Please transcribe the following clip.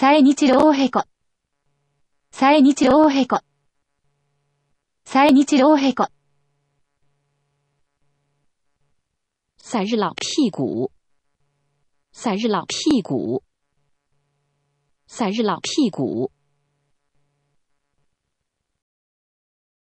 西日郎平子。西日郎平子。西日郎へこ。赛日老屁股。赛日老屁股。赛日老屁股。